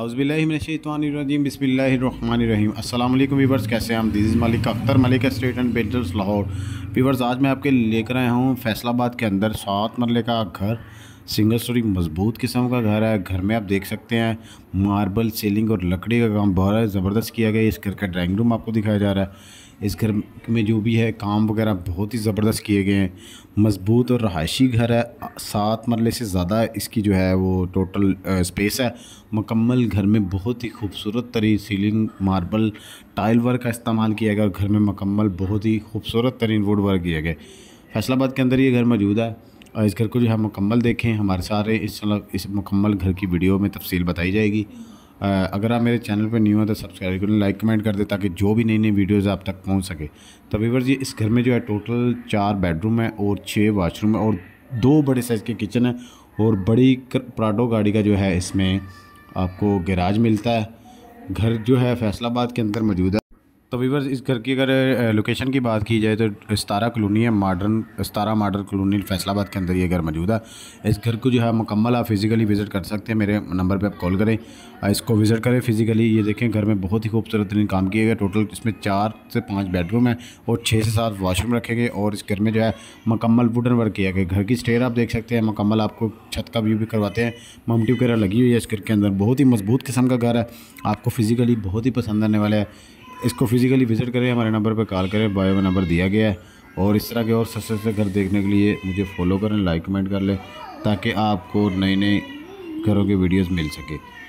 अउज़बिल्लिमिनशैतवानरजीम बिस्मिल्लाम अल्लाम वीवर्स कैसे हम this is Malik Akhtar Malik state and painters Lahore viewers आज मैं आपके लेकर आया हूँ फैसलाबाद के अंदर सात मरल का घर सिंगल स्टोरी मजबूत किस्म का घर है घर में आप देख सकते हैं मार्बल सीलिंग और लकड़ी का काम बहुत ज़बरदस्त किया गया इस घर का ड्राइंग रूम आपको दिखाया जा रहा है इस घर में जो भी है काम वगैरह बहुत ही ज़बरदस्त किए गए हैं मजबूत और रहायशी घर है सात मरले से ज़्यादा इसकी जो है वो टोटल स्पेस है मकम्मल घर में बहुत ही खूबसूरत तरीन सीलिंग मार्बल टाइल वर्क का इस्तेमाल किया गया और घर में मकम्मल बहुत ही खूबसूरत तरीन वुड वर्क किया गया फैसलाबाद के अंदर ये घर मौजूद है इस घर को जो है मुकम्मल देखें हमारे सारे इस मतलब इस मुकम्मल घर की वीडियो में तफसील बताई जाएगी अगर आप मेरे चैनल पर न्यू हैं तो सब्सक्राइब करें लाइक कमेंट कर दें ताकि जो भी नई नई वीडियोज़ आप तक पहुँच सके तो वीवर जी इस घर में जो है टोटल चार बेडरूम है और छः वाशरूम है और दो बड़े साइज़ के किचन है और बड़ी प्राडो गाड़ी का जो है इसमें आपको गैराज मिलता है घर जो है फैसलाबाद के अंदर मौजूद है तो वीवर इस घर की अगर लोकेशन की बात की जाए तो सतारा कलोनी है modern Satara modern colony Faisalabad के अंदर ये घर मौजूद है इस घर को जो है मुकम्मल आप फिज़िकली विज़िट कर सकते हैं मेरे नंबर पे आप कॉल करें इसको विज़िट करें फिज़िकली ये देखें घर में बहुत ही खूबसूरत तरीन काम किया गया टोटल इसमें चार से पाँच बेडरूम है और छः से सात वाशरूम रखे गए और इस घर में जो है मकम्मल वुडन वर्क किया गया घर की स्टेयर आप देख सकते हैं मकम्मल आपको छत का व्यू भी करवाते हैं ममटी वगैरह लगी हुई है इस घर के अंदर बहुत ही मजबूत किस्म का घर है आपको फिज़िकली बहुत ही पसंद आने वाला है इसको फिज़िकली विज़िट करें हमारे नंबर पर कॉल करें बायो में नंबर दिया गया है और इस तरह के और सस्ते सस्ते घर देखने के लिए मुझे फॉलो करें लाइक कमेंट कर लें ताकि आपको नए नए घरों के वीडियोज़ मिल सके